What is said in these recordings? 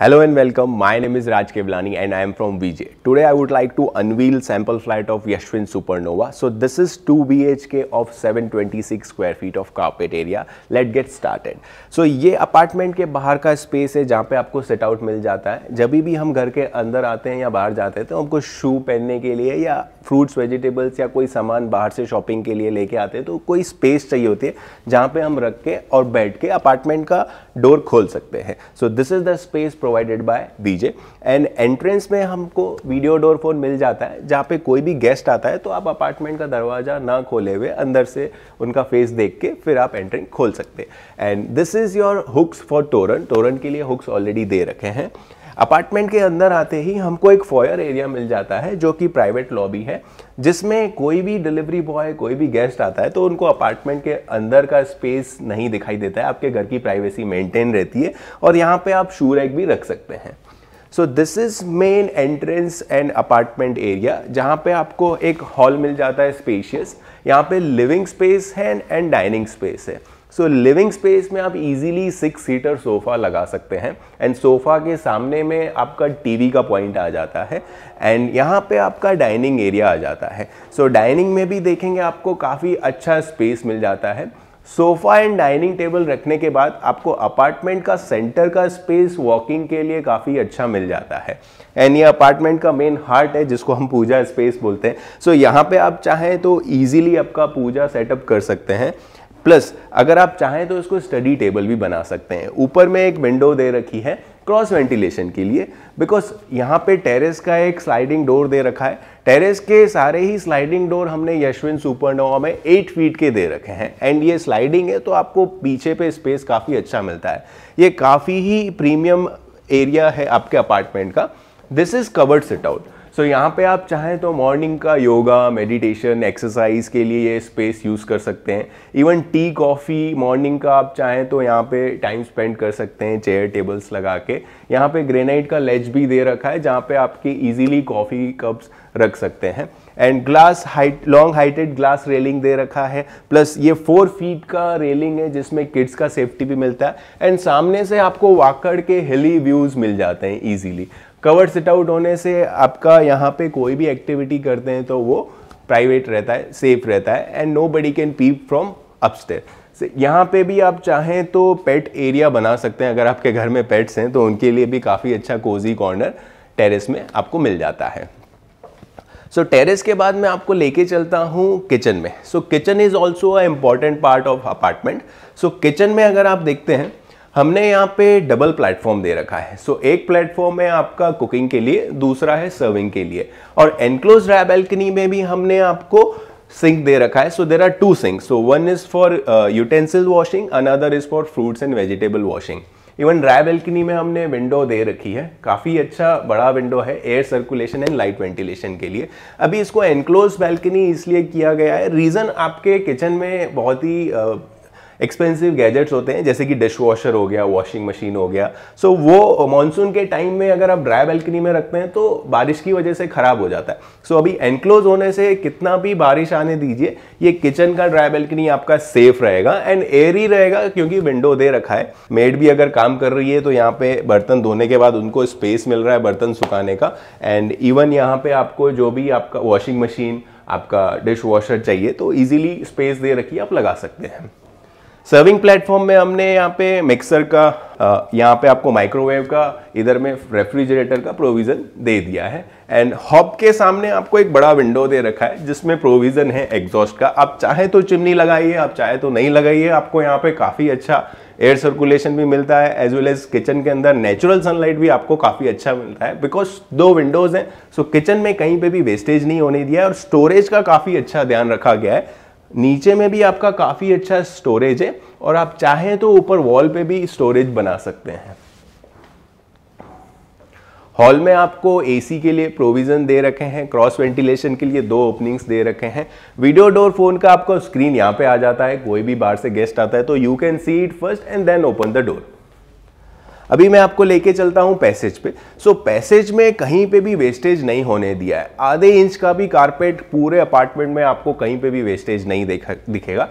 Hello and welcome. My name is Raj Kevlani and I am from VJ. Today I would like to unveil sample flight of Yashwin Supernova. So this is 2 BHK of 726 square feet of carpet area. Let's get started. So ये apartment के बाहर का space है जहाँ पे आपको set out मिल जाता है जब भी हम घर के अंदर आते हैं या बाहर जाते हैं तो हमको शू पहनने के लिए या फ्रूट्स वेजिटेबल्स या कोई सामान बाहर से शॉपिंग के लिए लेके आते हैं तो कोई स्पेस चाहिए होती है जहाँ पे हम रख के और बैठ के अपार्टमेंट का डोर खोल सकते हैं so this is the space provided by BJ and entrance में हमको वीडियो डोर फोन मिल जाता है जहाँ पे कोई भी गेस्ट आता है तो आप अपार्टमेंट का दरवाज़ा ना खोले हुए अंदर से उनका फेस देख के फिर आप एंट्रेंस खोल सकते हैं and this is your hooks for toran toran के लिए हुक्स ऑलरेडी दे रखे हैं अपार्टमेंट के अंदर आते ही हमको एक फॉयर एरिया मिल जाता है जो कि प्राइवेट लॉबी है जिसमें कोई भी डिलीवरी बॉय कोई भी गेस्ट आता है तो उनको अपार्टमेंट के अंदर का स्पेस नहीं दिखाई देता है आपके घर की प्राइवेसी मेंटेन रहती है और यहाँ पे आप शू रैक भी रख सकते हैं so this is main entrance and apartment area जहाँ पे आपको एक हॉल मिल जाता है स्पेशियस यहाँ पे लिविंग स्पेस है एंड डाइनिंग स्पेस है सो लिविंग स्पेस में आप इजीली सिक्स सीटर सोफ़ा लगा सकते हैं एंड सोफ़ा के सामने में आपका टीवी का पॉइंट आ जाता है एंड यहाँ पे आपका डाइनिंग एरिया आ जाता है सो so, डाइनिंग में भी देखेंगे आपको काफ़ी अच्छा स्पेस मिल जाता है सोफ़ा एंड डाइनिंग टेबल रखने के बाद आपको अपार्टमेंट का सेंटर का स्पेस वॉकिंग के लिए काफ़ी अच्छा मिल जाता है एंड ये अपार्टमेंट का मेन हार्ट है जिसको हम पूजा स्पेस बोलते हैं सो so, यहाँ पे आप चाहें तो इजीली आपका पूजा सेटअप कर सकते हैं प्लस अगर आप चाहें तो इसको स्टडी टेबल भी बना सकते हैं ऊपर में एक विंडो दे रखी है क्रॉस वेंटिलेशन के लिए बिकॉज यहाँ पे टेरेस का एक स्लाइडिंग डोर दे रखा है टेरेस के सारे ही स्लाइडिंग डोर हमने यशविन सुपरनोवा में एट फीट के दे रखे हैं एंड ये स्लाइडिंग है तो आपको पीछे पे स्पेस काफ़ी अच्छा मिलता है ये काफ़ी ही प्रीमियम एरिया है आपके अपार्टमेंट का this is covered sit out so so, यहाँ पे आप चाहें तो मॉर्निंग का योगा मेडिटेशन एक्सरसाइज के लिए ये स्पेस यूज़ कर सकते हैं इवन टी कॉफ़ी मॉर्निंग का आप चाहें तो यहाँ पे टाइम स्पेंड कर सकते हैं चेयर टेबल्स लगा के यहाँ पे ग्रेनाइट का लेज भी दे रखा है जहाँ पे आपके इजीली कॉफ़ी कप्स रख सकते हैं and glass height long heighted glass railing दे रखा है प्लस ये फोर फीट का रेलिंग है जिसमें किड्स का सेफ्टी भी मिलता है एंड सामने से आपको वाकड़ के हिली व्यूज़ मिल जाते हैं ईजीली कवर सिट आउट होने से आपका यहाँ पे कोई भी एक्टिविटी करते हैं तो वो प्राइवेट रहता है सेफ रहता है and nobody can peep from upstair यहाँ पे भी आप चाहें तो पेट एरिया बना सकते हैं अगर आपके घर में पेट्स हैं तो उनके लिए भी काफ़ी अच्छा कोजी कॉर्नर टेरेस में आपको मिल जाता है सो so, टेरेस के बाद मैं आपको लेके चलता हूँ किचन में so kitchen is also a important part of apartment so kitchen में अगर आप देखते हैं हमने यहाँ पे डबल प्लेटफॉर्म दे रखा है सो so, एक प्लेटफॉर्म है आपका कुकिंग के लिए दूसरा है सर्विंग के लिए और एनक्लोज बेल्कनी में भी हमने आपको सिंक दे रखा है so there are two sink so one is for utensil washing another is for fruits and vegetable washing even dry balcony में हमने विंडो दे रखी है काफ़ी अच्छा बड़ा विंडो है air circulation and light ventilation के लिए अभी इसको एनक्लोज बैल्कनी इसलिए किया गया है रीज़न आपके किचन में बहुत ही uh, एक्सपेंसिव गैजेट्स होते हैं जैसे कि डिश वॉशर हो गया वॉशिंग मशीन हो गया सो so, वो मानसून के टाइम में अगर आप ड्राई बैल्कनी में रखते हैं तो बारिश की वजह से ख़राब हो जाता है सो so, अभी एनक्लोज होने से कितना भी बारिश आने दीजिए ये किचन का ड्राई बैल्कनी आपका सेफ रहेगा एंड एयर ही रहेगा क्योंकि विंडो दे रखा है मेड भी अगर काम कर रही है तो यहाँ पे बर्तन धोने के बाद उनको स्पेस मिल रहा है बर्तन सुखाने का एंड इवन यहाँ पे आपको जो भी आपका वॉशिंग मशीन आपका डिश वॉशर चाहिए तो इजीली स्पेस दे रखिए आप लगा सकते हैं सर्विंग प्लेटफॉर्म में हमने यहाँ पे मिक्सर का यहाँ पे आपको माइक्रोवेव का इधर में रेफ्रिजरेटर का प्रोविज़न दे दिया है एंड हॉब के सामने आपको एक बड़ा विंडो दे रखा है जिसमें प्रोविज़न है एग्जॉस्ट का आप चाहे तो चिमनी लगाइए आप चाहे तो नहीं लगाइए आपको यहाँ पे काफ़ी अच्छा एयर सर्कुलेशन भी मिलता है एज वेल एज किचन के अंदर नेचुरल सनलाइट भी आपको काफ़ी अच्छा मिलता है बिकॉज दो विंडोज़ हैं सो किचन में कहीं पे भी वेस्टेज नहीं होने दिया है और स्टोरेज का काफ़ी अच्छा ध्यान रखा गया है नीचे में भी आपका काफ़ी अच्छा स्टोरेज है और आप चाहें तो ऊपर वॉल पे भी स्टोरेज बना सकते हैं हॉल में आपको एसी के लिए प्रोविज़न दे रखे हैं क्रॉस वेंटिलेशन के लिए दो ओपनिंग्स दे रखे हैं वीडियो डोर फ़ोन का आपको स्क्रीन यहाँ पे आ जाता है कोई भी बाहर से गेस्ट आता है तो you can see it first and then open the door अभी मैं आपको लेके चलता हूँ पैसेज पे सो so, पैसेज में कहीं पे भी वेस्टेज नहीं होने दिया है आधे इंच का भी कारपेट पूरे अपार्टमेंट में आपको कहीं पे भी वेस्टेज नहीं देखा दिखेगा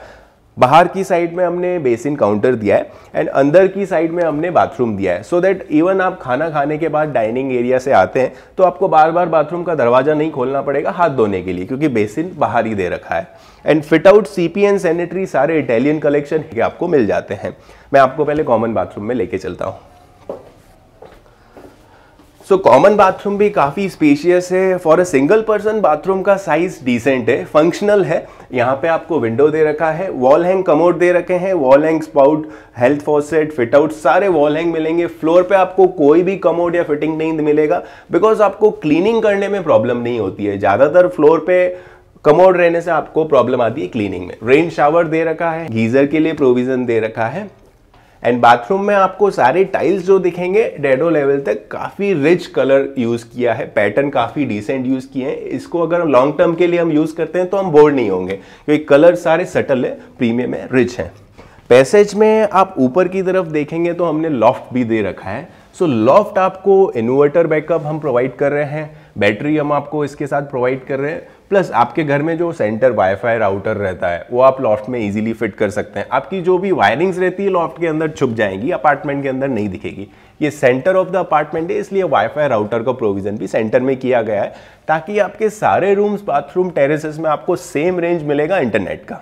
बाहर की साइड में हमने बेसिन काउंटर दिया है एंड अंदर की साइड में हमने बाथरूम दिया है सो दैट इवन आप खाना खाने के बाद डाइनिंग एरिया से आते हैं तो आपको बार बार बाथरूम का दरवाज़ा नहीं खोलना पड़ेगा हाथ धोने के लिए क्योंकि बेसिन बाहर ही दे रखा है and fit out C P and sanitary सारे इटालियन कलेक्शन आपको मिल जाते हैं मैं आपको पहले कॉमन बाथरूम में लेके चलता हूँ सो कॉमन बाथरूम भी काफ़ी स्पेशियस है for a single person bathroom का साइज़ डिसेंट है फंक्शनल है यहाँ पे आपको विंडो दे रखा है वॉल हैंग कमोड दे रखे हैं wall hang spout health faucet fit out सारे वॉल हैंग मिलेंगे फ्लोर पे आपको कोई भी कमोड या फिटिंग नहीं मिलेगा बिकॉज आपको क्लीनिंग करने में प्रॉब्लम नहीं होती है ज़्यादातर फ्लोर पे कमोड रहने से आपको प्रॉब्लम आती है क्लीनिंग में रेन शावर दे रखा है गीजर के लिए प्रोविजन दे रखा है एंड बाथरूम में आपको सारे टाइल्स जो दिखेंगे डेडो लेवल तक काफ़ी रिच कलर यूज़ किया है पैटर्न काफ़ी डिसेंट यूज़ किए हैं इसको अगर लॉन्ग टर्म के लिए हम यूज़ करते हैं तो हम बोर्ड नहीं होंगे क्योंकि कलर सारे सटल है प्रीमियम है रिच है पैसेज में आप ऊपर की तरफ देखेंगे तो हमने लॉफ्ट भी दे रखा है सो so, लॉफ्ट आपको इन्वर्टर बैकअप हम प्रोवाइड कर रहे हैं बैटरी हम आपको इसके साथ प्रोवाइड कर रहे हैं प्लस आपके घर में जो सेंटर वाईफाई राउटर रहता है वो आप लॉफ्ट में इजीली फिट कर सकते हैं आपकी जो भी वायरिंग्स रहती है लॉफ्ट के अंदर छुप जाएंगी अपार्टमेंट के अंदर नहीं दिखेगी ये सेंटर ऑफ द अपार्टमेंट है इसलिए वाईफाई राउटर का प्रोविज़न भी सेंटर में किया गया है ताकि आपके सारे रूम्स बाथरूम टेरेसेस में आपको सेम रेंज मिलेगा इंटरनेट का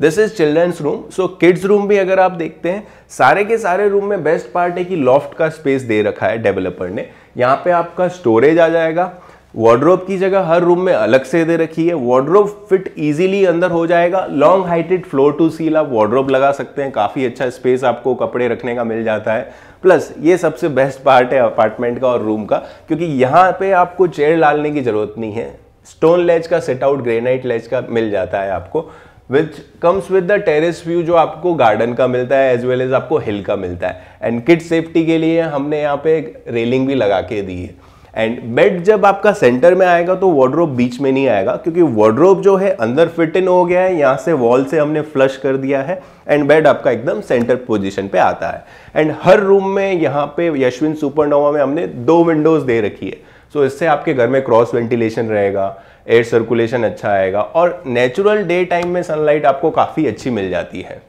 this is children's room so kids room भी अगर आप देखते हैं सारे के सारे रूम में बेस्ट पार्ट है कि लॉफ्ट का स्पेस दे रखा है डेवलपर ने यहाँ पे आपका स्टोरेज आ जाएगा वार्ड्रोब की जगह हर रूम में अलग से दे रखी है वार्ड्रोब फिट इजीली अंदर हो जाएगा long heighted floor to ceil आप वार्ड्रोब लगा सकते हैं काफ़ी अच्छा स्पेस आपको कपड़े रखने का मिल जाता है प्लस ये सबसे बेस्ट पार्ट है अपार्टमेंट का और रूम का क्योंकि यहाँ पे आपको चेयर डालने की ज़रूरत नहीं है स्टोन लेज का सेट आउट ग्रेनाइट लेज का मिल जाता है आपको which comes with the terrace view जो आपको गार्डन का मिलता है एज वेल एज आपको हिल का मिलता है एंड किड सेफ्टी के लिए हमने यहाँ पे एक रेलिंग भी लगा के दी है एंड बेड जब आपका सेंटर में आएगा तो वार्ड्रोब बीच में नहीं आएगा क्योंकि वार्ड्रोप जो है अंदर फिट इन हो गया है यहाँ से वॉल से हमने फ्लश कर दिया है एंड बेड आपका एकदम सेंटर पोजिशन पे आता है एंड हर रूम में यहाँ पे यशविन सुपरनोवा में हमने दो विंडोज दे रखी है सो so इससे आपके घर में क्रॉस वेंटिलेशन रहेगा एयर सर्कुलेशन अच्छा आएगा और नेचुरल डे टाइम में सनलाइट आपको काफ़ी अच्छी मिल जाती है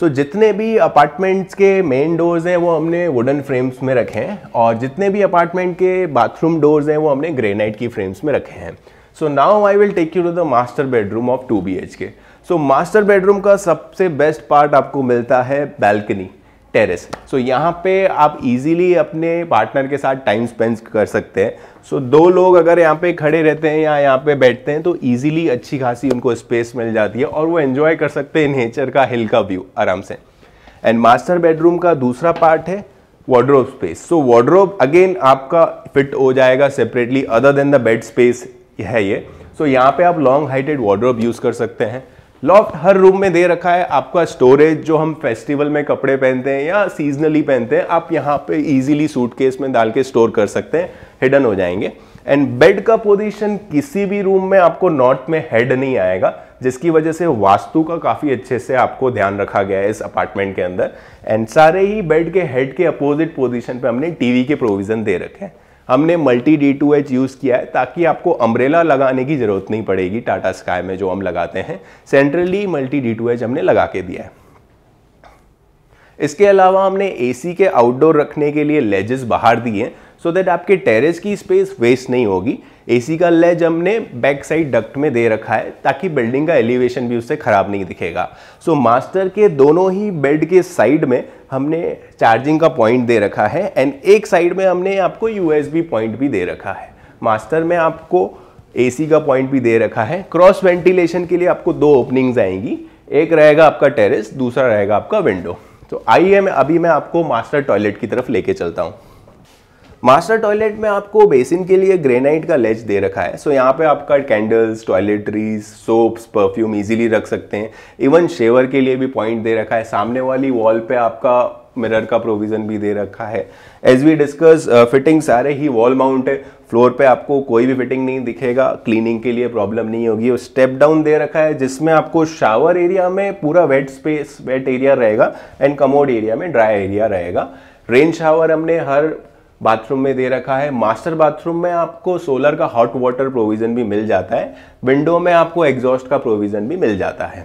सो so, जितने भी अपार्टमेंट्स के मेन डोर्स हैं वो हमने वुडन फ्रेम्स में रखे हैं और जितने भी अपार्टमेंट के बाथरूम डोर्स हैं वो हमने ग्रेनाइट की फ्रेम्स में रखे हैं so now I will take you to the master bedroom of two B H K so master bedroom का सबसे बेस्ट पार्ट आपको मिलता है बैल्कनी टेरेस सो so, यहाँ पे आप इजीली अपने पार्टनर के साथ टाइम स्पेंड कर सकते हैं सो so, दो लोग अगर यहाँ पे खड़े रहते हैं या यहाँ पे बैठते हैं तो इजीली अच्छी खासी उनको स्पेस मिल जाती है और वो एंजॉय कर सकते हैं नेचर का हिल का व्यू आराम से एंड मास्टर बेडरूम का दूसरा पार्ट है wardrobe space so wardrobe again आपका फिट हो जाएगा separately other than the bed space है ये सो so, यहाँ पे आप लॉन्ग हाइटेड वार्ड्रोब यूज़ कर सकते हैं लॉफ्ट हर रूम में दे रखा है आपका स्टोरेज जो हम फेस्टिवल में कपड़े पहनते हैं या सीजनली पहनते हैं आप यहाँ पे इजीली सूटकेस में डाल के स्टोर कर सकते हैं हिडन हो जाएंगे एंड बेड का पोजीशन किसी भी रूम में आपको नॉर्थ में हेड नहीं आएगा जिसकी वजह से वास्तु का काफ़ी अच्छे से आपको ध्यान रखा गया है इस अपार्टमेंट के अंदर एंड सारे ही बेड के हेड के अपोजिट पोजिशन पर हमने टीवी के प्रोविज़न दे रखे हैं हमने multi D two H use किया है ताकि आपको अम्ब्रेला लगाने की ज़रूरत नहीं पड़ेगी टाटा स्काई में जो हम लगाते हैं centrally multi D two H हमने लगा के दिया है इसके अलावा हमने एसी के आउटडोर रखने के लिए लेजेस बाहर दिए हैं सो दैट आपके टेरेस की स्पेस वेस्ट नहीं होगी एसी का लेज हमने बैक साइड डक्ट में दे रखा है ताकि बिल्डिंग का एलिवेशन भी उससे ख़राब नहीं दिखेगा सो so, मास्टर के दोनों ही बेड के साइड में हमने चार्जिंग का पॉइंट दे रखा है एंड एक साइड में हमने आपको यूएसबी पॉइंट भी दे रखा है मास्टर में आपको एसी का पॉइंट भी दे रखा है क्रॉस वेंटिलेशन के लिए आपको दो ओपनिंग्स आएंगी एक रहेगा आपका टेरेस दूसरा रहेगा आपका विंडो तो आइए मैं अभी मैं आपको मास्टर टॉयलेट की तरफ लेके चलता हूँ मास्टर टॉयलेट में आपको बेसिन के लिए ग्रेनाइट का लेज दे रखा है सो यहाँ पे आपका candles toiletries soaps perfume easily रख सकते हैं इवन शेवर के लिए भी पॉइंट दे रखा है सामने वाली वॉल पे आपका मिरर का प्रोविज़न भी दे रखा है एज वी डिस्कस फिटिंग सारे ही वॉल माउंट है फ्लोर पे आपको कोई भी फिटिंग नहीं दिखेगा क्लीनिंग के लिए प्रॉब्लम नहीं होगी और स्टेप डाउन दे रखा है जिसमें आपको शावर एरिया में पूरा वेट स्पेस वेट एरिया रहेगा एंड कमोड एरिया में ड्राई एरिया रहेगा रेन शावर हमने हर बाथरूम में दे रखा है मास्टर बाथरूम में आपको सोलर का हॉट वाटर प्रोविज़न भी मिल जाता है विंडो में आपको एग्जॉस्ट का प्रोविज़न भी मिल जाता है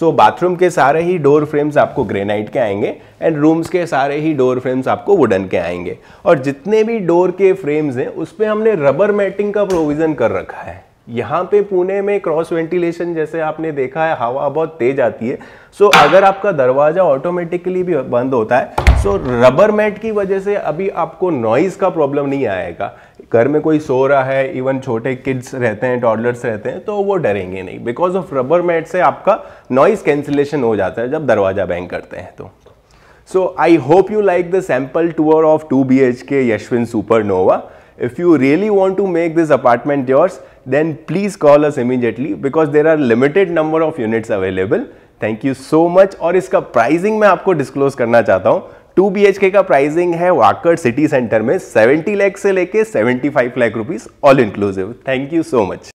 सो so, बाथरूम के सारे ही डोर फ्रेम्स आपको ग्रेनाइट के आएंगे एंड रूम्स के सारे ही डोर फ्रेम्स आपको वुडन के आएंगे और जितने भी डोर के फ्रेम्स हैं उस पर हमने रबर मैटिंग का प्रोविज़न कर रखा है यहाँ पे पुणे में क्रॉस वेंटिलेशन जैसे आपने देखा है हवा बहुत तेज आती है सो so, अगर आपका दरवाज़ा ऑटोमेटिकली भी बंद होता है सो रबर मैट की वजह से अभी आपको नॉइज का प्रॉब्लम नहीं आएगा घर में कोई सो रहा है इवन छोटे किड्स रहते हैं टॉडलर्स रहते हैं तो वो डरेंगे नहीं बिकॉज ऑफ रबर मैट से आपका नॉइज कैंसिलेशन हो जाता है जब दरवाजा बैंग करते हैं तो so I hope you like the sample tour of two B H K Yashwin super nova if you really want to make this apartment yours then please call us immediately because there are limited number of units available thank you so much और इसका pricing मैं आपको disclose करना चाहता हूँ to be का pricing है वाकड़ city centre में 70 लाख से लेके 75 lakh rupees all inclusive thank you so much